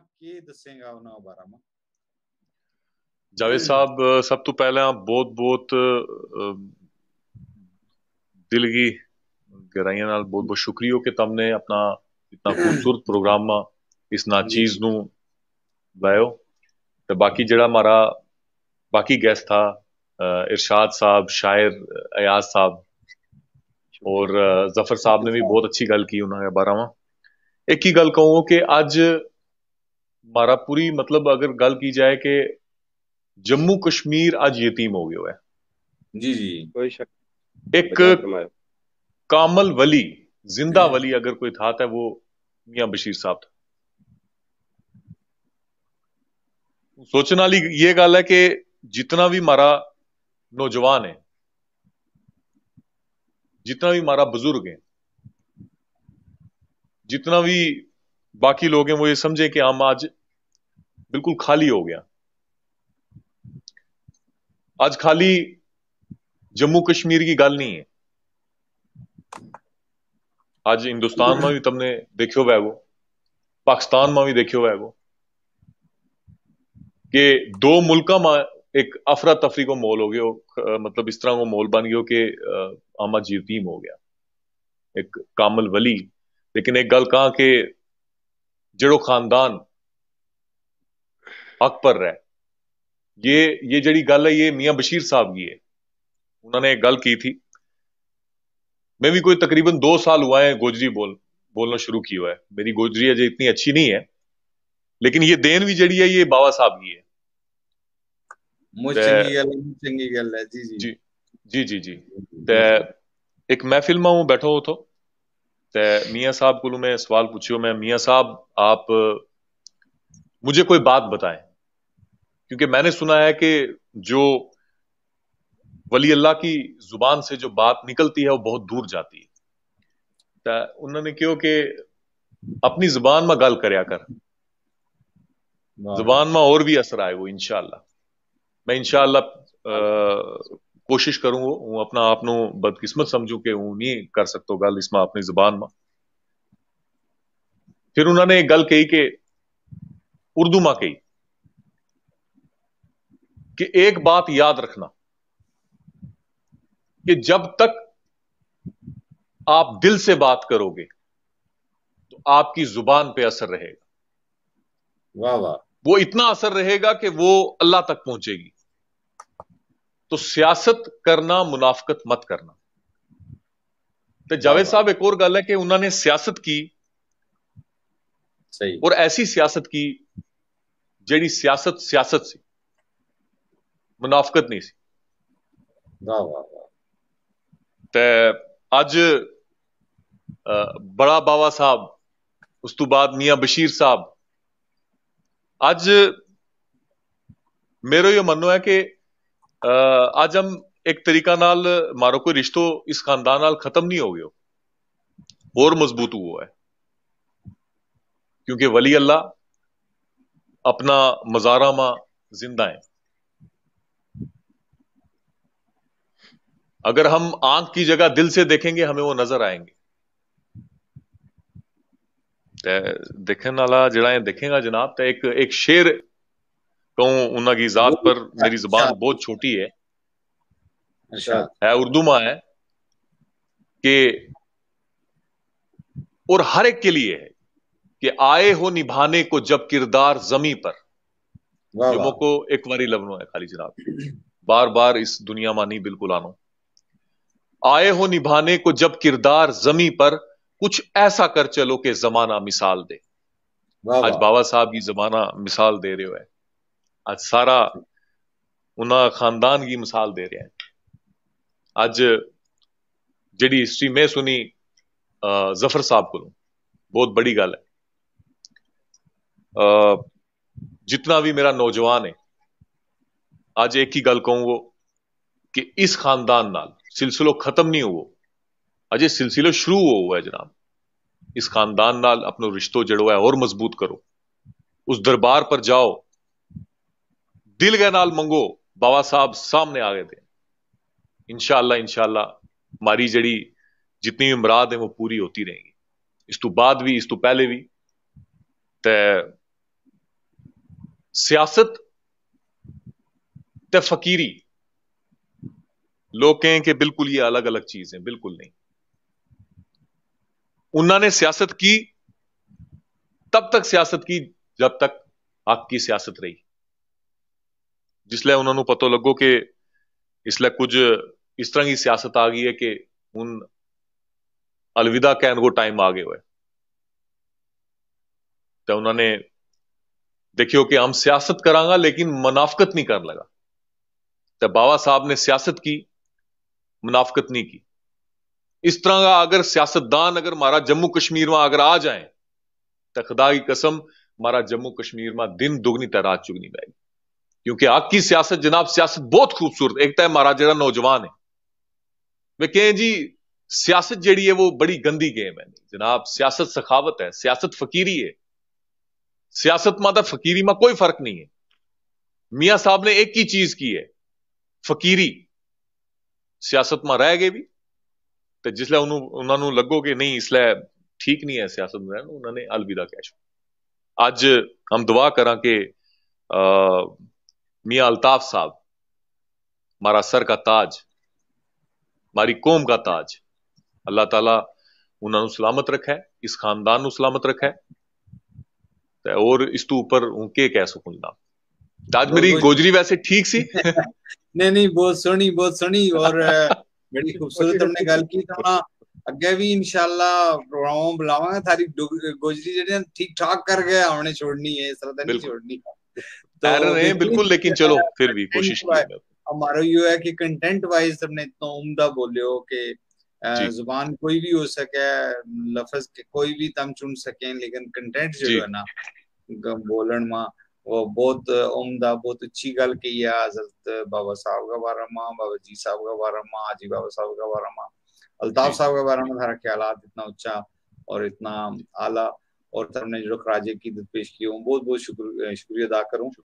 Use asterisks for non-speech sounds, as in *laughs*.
ਕੀ ਦੱਸੇਗਾ ਉਹਨਾਂ ਬਾਰੇ ਮਾ ਜਾਵੇ ਸਾਹਿਬ ਸਭ ਤੋਂ ਪਹਿਲਾਂ ਬਹੁਤ ਬਹੁਤ ਦਿਲਗੀ ਗਹਿਰਾਈਆਂ ਨਾਲ ਬਹੁਤ ਬਹੁਤ ਸ਼ੁਕਰੀਆ ਕਿ ਤੁਮਨੇ ਆਪਣਾ ਇਤਨਾ *coughs* ਖੂਬਸੂਰਤ ਪ੍ਰੋਗਰਾਮ ਇਸ ਨਾ ਚੀਜ਼ ਨੂੰ ਲਾਇਓ ਤੇ ਬਾਕੀ ਜਿਹੜਾ ਮਾਰਾ ਬਾਕੀ ਗੈਸਟ ਥਾ ਇਰਸ਼ਾਦ ਸਾਹਿਬ ਸ਼ਾਇਰ ਅਯਾਜ਼ ਸਾਹਿਬ ਔਰ ਜ਼ਫਰ ਸਾਹਿਬ ਨੇ ਵੀ ਬਹੁਤ ਅੱਛੀ ਗੱਲ ਕੀ ਉਹਨਾਂ ਦੇ ਬਾਰੇ ਮਾ ਇੱਕ ਹੀ ਗੱਲ ਕਹੂੰ ਕਿ ਅੱਜ मारा पूरी मतलब अगर गल की जाए कि जम्मू कश्मीर आज यतीम हो गया है जी जी कोई शक एक कामल वली जिंदा हम्म। वली अगर कोई था था तो वो मियां बशीर साहब था सोचने वाली ये गल है कि जितना भी मारा नौजवान है जितना भी मारा बुजुर्ग है जितना भी बाकी लोग हैं वो ये समझे कि हम आज बिल्कुल खाली हो गया आज खाली जम्मू कश्मीर की गल नहीं है आज हिंदुस्तान में भी तुमने देखियो है वो पाकिस्तान में भी देखियो वैगो वो कि दो मुल्क में एक अफरा तफरी को मोल हो गया मतलब इस तरह को मोल बन गया कि आमा जीवतीम हो गया एक कामल वली लेकिन एक गल कहा कि जड़ो खानदान हक पर रहे ये ये जड़ी गल है ये मियां बशीर साहब की है उन्होंने एक गल की थी मैं भी कोई तकरीबन दो साल हुआ है गोजरी बोल बोलना शुरू किया है मेरी गोजरी अजय इतनी अच्छी नहीं है लेकिन ये देन भी जड़ी है ये बाबा साहब की है जी जी जी जी जी एक महफिल में हूं बैठो उठो ते मियाँ साहब को मैं सवाल पूछियो मैं मियाँ साहब आप मुझे कोई बात बताएं क्योंकि मैंने सुना है कि जो वली अल्लाह की जुबान से जो बात निकलती है वो बहुत दूर जाती है उन्होंने क्यों कि अपनी जुबान में गल कर जुबान में और भी असर आएगा इनशाला मैं इनशाला કોશિશ કરું अपना आप આપનો બદકિસ્મત समझू કે હું नहीं कर શકતો गल इसमें अपनी जुबान में फिर उन्होंने एक गल कही के उर्दू में कही कि एक बात याद रखना कि जब तक आप दिल से बात करोगे तो आपकी जुबान पे असर रहेगा वाह वाह वो इतना असर रहेगा कि वो अल्लाह तक पहुंचेगी तो ਸਿਆਸਤ ਕਰਨਾ ਮੁਨਾਫਕਤ ਮਤ ਕਰਨਾ ਤੇ ਜਾਵੇਦ ਸਾਹਿਬ ਇੱਕ ਹੋਰ ਗੱਲ ਹੈ ਕਿ ਉਹਨਾਂ ਨੇ ਸਿਆਸਤ ਕੀ ਸਹੀ ਔਰ ਐਸੀ ਸਿਆਸਤ ਕੀ ਜਿਹੜੀ ਸਿਆਸਤ ਸਿਆਸਤ ਸੀ ਮੁਨਾਫਕਤ ਨਹੀਂ ਸੀ ਵਾਹ ਵਾਹ ਤੇ ਅੱਜ ਬੜਾ ਬਾਵਾ ਸਾਹਿਬ ਉਸ ਤੋਂ ਬਾਅਦ ਮੀਆਂ ਬਸ਼ੀਰ ਸਾਹਿਬ ਅੱਜ ਮੇਰੇ ਇਹ ਮੰਨੋ ਹੈ ਕਿ ਅੱਜ ਹਮ ਇੱਕ ਤਰੀਕਾ ਨਾਲ ਮਾਰੋ ਕੋਈ ਰਿਸ਼ਤੋ ਇਸ ਖਾਨਦਾਨ ਨਾਲ ਖਤਮ ਨਹੀਂ ਹੋ ਗਿਓ और मजबूत हुआ है क्योंकि वली अल्लाह अपना मजारामा जिंदा है अगर हम आंख की जगह दिल से देखेंगे हमें वो नजर आएंगे देखने वाला जरा देखेगा जनाब तो एक एक शेर कहूँ उन जात पर अच्छा। मेरी जबान बहुत छोटी है अच्छा। है उर्दू मा है कि और हर एक के लिए है कि आए हो निभाने को जब किरदार जमी पर जुमो को एक बारी लबनो है खाली जनाब बार बार इस दुनिया मानी बिल्कुल आनो आए हो निभाने को जब किरदार जमी पर कुछ ऐसा कर चलो कि जमाना मिसाल दे आज बाबा साहब की जमाना मिसाल दे रहे हो है आज सारा ਉਹਨਾਂ खानदान की मिसाल दे रहा है ਅੱਜ ਜਿਹੜੀ ਹਿਸਟਰੀ ਮੈਂ ਸੁਣੀ जफर साहब को बहुत बड़ी गल है ਅ जितना भी मेरा नौजवान है अज एक ही गल कहूंगो कि इस खानदान सिलसिलो खत्म नहीं हो अजय सिलसिलो शुरू हो हुआ है जनाब इस खानदान नाल रिश्तों रिश्तो जड़ो है और मजबूत करो उस दरबार पर जाओ दिल के नाल मंगो बाबा साहब सामने आ गए थे इनशाला इनशाला हमारी जड़ी जितनी भी मुराद है वो पूरी होती रहेगी इस तो बाद भी इस तू तो पहले भी ते सियासत ते फकीरी लोग कहें कि बिल्कुल ये अलग अलग चीज है बिल्कुल नहीं उन्होंने सियासत की तब तक सियासत की जब तक आपकी सियासत रही ਜਿਸ ਲਈ ਉਹਨਾਂ ਨੂੰ ਪਤਾ ਲੱਗੋ ਕਿ ਇਸ ਲਈ ਕੁਝ ਇਸ ਤਰ੍ਹਾਂ ਦੀ ਸਿਆਸਤ ਆ ਗਈ ਹੈ ਕਿ ਹੁਣ अलविदा कहन को टाइम आ गया है तो उन्होंने देखियो कि हम सियासत करांगा लेकिन मुनाफकत नहीं करने लगा तो बाबा साहब ने सियासत की मुनाफकत नहीं की इस तरह का अगर सियासतदान अगर हमारा जम्मू कश्मीर में अगर आ जाए तो खदा की कसम हमारा जम्मू कश्मीर में दिन दुगनी तराज चुगनी पाएगी ਕਿਉਂਕਿ ਅੱਜ ਕੀ ਸਿਆਸਤ ਜਨਾਬ ਸਿਆਸਤ ਬਹੁਤ ਖੂਬਸੂਰਤ ਇੱਕ ਤਾਂ ਮਹਾਰਾ ਜਿਹੜਾ ਨੌਜਵਾਨ ਹੈ ਮੈਂ ਕਹੇ ਜੀ ਸਿਆਸਤ ਜਿਹੜੀ ਹੈ ਉਹ ਬੜੀ ਗੰਦੀ ਗੇਮ ਹੈ ਜਨਾਬ ਸਿਆਸਤ ਸਖਾਵਤ ਹੈ ਸਿਆਸਤ ਫਕੀਰੀ ਹੈ ਸਿਆਸਤ ਮਾ ਦਾ ਫਕੀਰੀ ਮਾ ਕੋਈ ਫਰਕ ਨਹੀਂ ਹੈ ਮੀਆਂ ਸਾਹਿਬ ਨੇ ਇੱਕ ਹੀ ਚੀਜ਼ ਕੀ ਹੈ ਫਕੀਰੀ ਸਿਆਸਤ ਮਾ ਰਹਿ ਗਏ ਵੀ ਤੇ ਜਿਸ ਲੈ ਉਹਨੂੰ ਉਹਨਾਂ ਨੂੰ ਲੱਗੋਗੇ ਨਹੀਂ ਇਸ ਲੈ ਠੀਕ ਨਹੀਂ ਹੈ ਸਿਆਸਤ ਮਾ ਉਹਨਾਂ ਨੇ ਅਲਵਿਦਾ ਕਹਿ ਛੋ ਅੱਜ ਹਮ ਦੁਆ ਕਰਾਂ ਕਿ मियाँ अल्ताफ साहब मारा सर का ताज मारी कौम का ताज अल्लाह ताला उन्होंने सलामत रखे इस खानदान सलामत रखे और इस तू ऊपर उनके कह सकूं ना ताज मेरी गोजरी वैसे ठीक सी *laughs* नहीं नहीं बहुत सोनी बहुत सोनी और *laughs* बड़ी खूबसूरत हमने गल की तो ਅੱਗੇ ਵੀ ਇਨਸ਼ਾਅੱਲਾ ਪ੍ਰੋਗਰਾਮ ਬੁਲਾਵਾਂਗੇ ਥਾਰੀ ਗੋਜਰੀ ਜਿਹੜੇ ਠੀਕ ਠਾਕ ਕਰ ਗਏ ਆਉਣੇ ਛੋੜਨੀ ਹੈ ਇਸ ਤਰ੍ਹਾਂ ਤਾਂ ਨਹੀਂ ਛੋੜਨੀ तो रहे हैं बिल्कुल लेकिन चलो फिर भी कोशिश हमारा यो है कि कंटेंट वाइज हमने इतना उम्दा बोले हो कि जुबान कोई भी हो सके लफज के कोई भी तम चुन सके लेकिन कंटेंट जो है ना बोलन मा वो बहुत उम्दा बहुत अच्छी गल कही है हजरत बाबा साहब का बारा माँ बाबा जी साहब का बारा माँ आजी बाबा साहब का बारा माँ अल्ताफ साहब का बारा माँ थारा ख्याल इतना उच्चा और इतना आला और तुमने जो खराजे की पेश की बहुत बहुत शुक्र शुक्रिया अदा करूँ